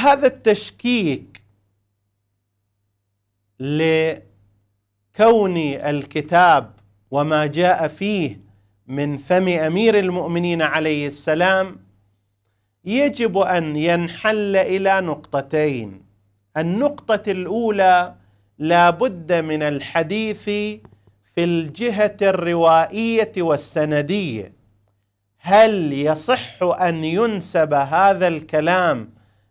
هذا التشكيك لكون الكتاب وما جاء فيه من فم امير المؤمنين عليه السلام يجب ان ينحل الى نقطتين النقطه الاولى لا بد من الحديث في الجهه الروائيه والسنديه هل يصح ان ينسب هذا الكلام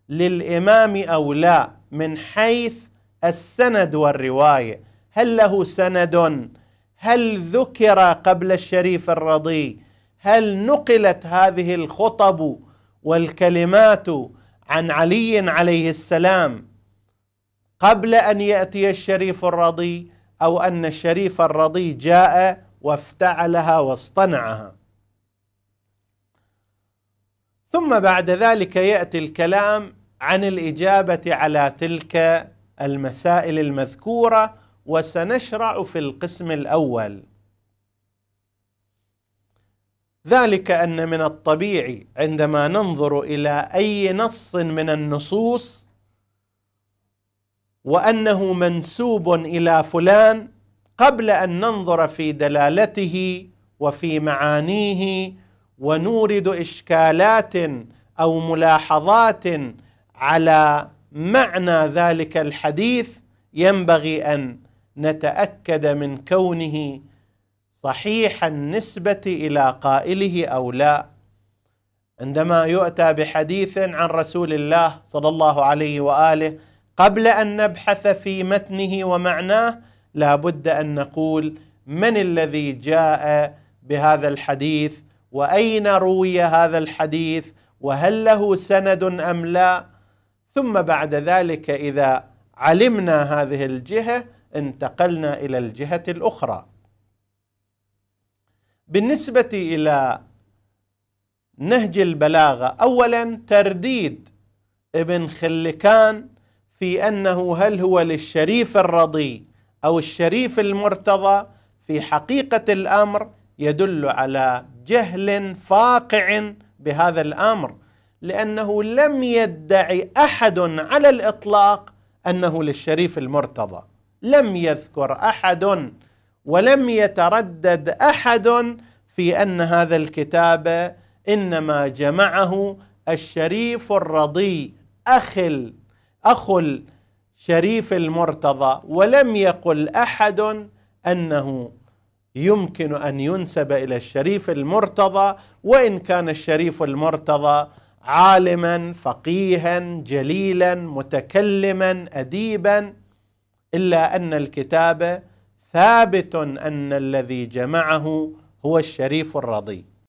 للامام او لا من حيث السند والروايه هل له سند هل ذكر قبل الشريف الرضي هل نقلت هذه الخطب والكلمات عن علي عليه السلام قبل ان ياتي الشريف الرضي او ان الشريف الرضي جاء وافتعلها واصطنعها ثم بعد ذلك ياتي الكلام عن الاجابه على تلك المسائل المذكوره وسنشرع في القسم الاول ذلك ان من الطبيعي عندما ننظر الى اي نص من النصوص وانه منسوب الى فلان قبل ان ننظر في دلالته وفي معانيه ونورد اشكالات او ملاحظات على معنى ذلك الحديث ينبغي ان نتاكد من كونه صحيح النسبه الى قائله او لا عندما يؤتى بحديث عن رسول الله صلى الله عليه واله قبل ان نبحث في متنه ومعناه لا بد ان نقول من الذي جاء بهذا الحديث واين روي هذا الحديث وهل له سند ام لا ثم بعد ذلك اذا علمنا هذه الجهه انتقلنا الى الجهه الاخرى بالنسبه الى نهج البلاغه اولا ترديد ابن خلكان في انه هل هو للشريف الرضي او الشريف المرتضى في حقيقه الامر يدل على جهل فاقع بهذا الامر لأنه لم يدعي أحد على الإطلاق أنه للشريف المرتضى لم يذكر أحد ولم يتردد أحد في أن هذا الكتاب إنما جمعه الشريف الرضي أخل أخل شريف المرتضى ولم يقل أحد أنه يمكن أن ينسب إلى الشريف المرتضى وإن كان الشريف المرتضى عالما فقيها جليلا متكلما اديبا الا ان الكتاب ثابت ان الذي جمعه هو الشريف الرضي